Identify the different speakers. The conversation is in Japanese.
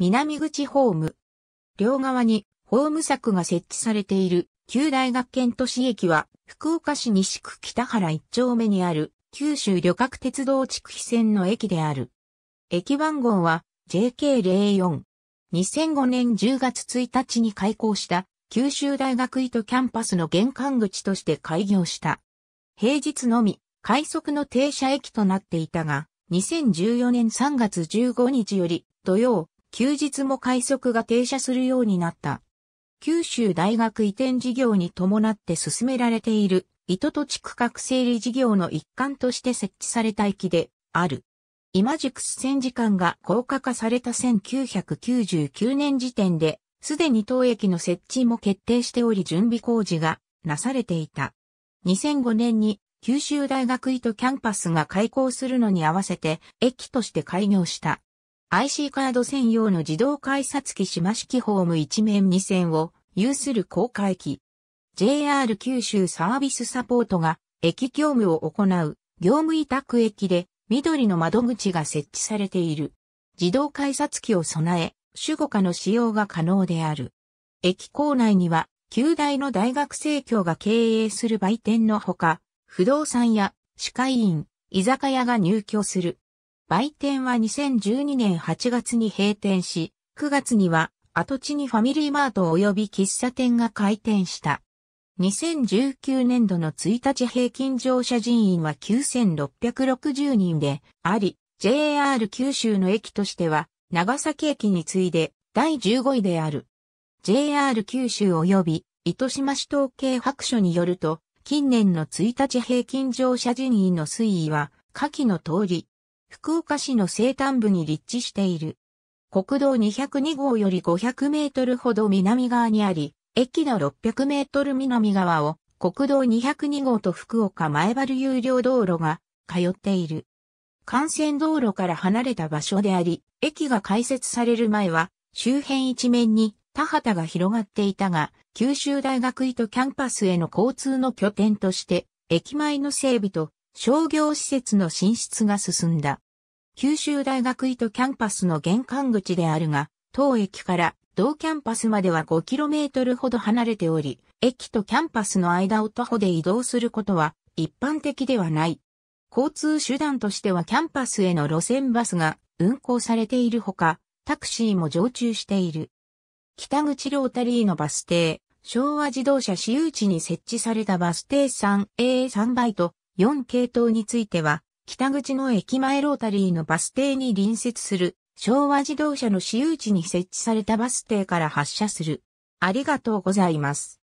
Speaker 1: 南口ホーム。両側にホーム柵が設置されている旧大学圏都市駅は福岡市西区北原一丁目にある九州旅客鉄道地区非線の駅である。駅番号は JK04。2005年10月1日に開校した九州大学糸キャンパスの玄関口として開業した。平日のみ快速の停車駅となっていたが、2014年3月15日より土曜、休日も快速が停車するようになった。九州大学移転事業に伴って進められている、糸と地区画整理事業の一環として設置された駅である。今宿線時間が高架化された1999年時点で、すでに当駅の設置も決定しており準備工事がなされていた。2005年に九州大学糸キャンパスが開校するのに合わせて駅として開業した。IC カード専用の自動改札機島式ホーム一面2線を有する公開機。JR 九州サービスサポートが駅業務を行う業務委託駅で緑の窓口が設置されている。自動改札機を備え、主語化の使用が可能である。駅構内には、旧大の大学生協が経営する売店のほか、不動産や歯科医院、居酒屋が入居する。売店は2012年8月に閉店し、9月には跡地にファミリーマート及び喫茶店が開店した。2019年度の1日平均乗車人員は9660人であり、JR 九州の駅としては長崎駅に次いで第15位である。JR 九州及び糸島市統計白書によると、近年の1日平均乗車人員の推移は、下記の通り、福岡市の西端部に立地している。国道202号より500メートルほど南側にあり、駅の600メートル南側を国道202号と福岡前原有料道路が通っている。幹線道路から離れた場所であり、駅が開設される前は周辺一面に田畑が広がっていたが、九州大学糸キャンパスへの交通の拠点として、駅前の整備と商業施設の進出が進んだ。九州大学糸キャンパスの玄関口であるが、当駅から同キャンパスまでは 5km ほど離れており、駅とキャンパスの間を徒歩で移動することは一般的ではない。交通手段としてはキャンパスへの路線バスが運行されているほか、タクシーも常駐している。北口ロータリーのバス停、昭和自動車私有地に設置されたバス停 3A3 倍と4系統については、北口の駅前ロータリーのバス停に隣接する昭和自動車の私有地に設置されたバス停から発車する。ありがとうございます。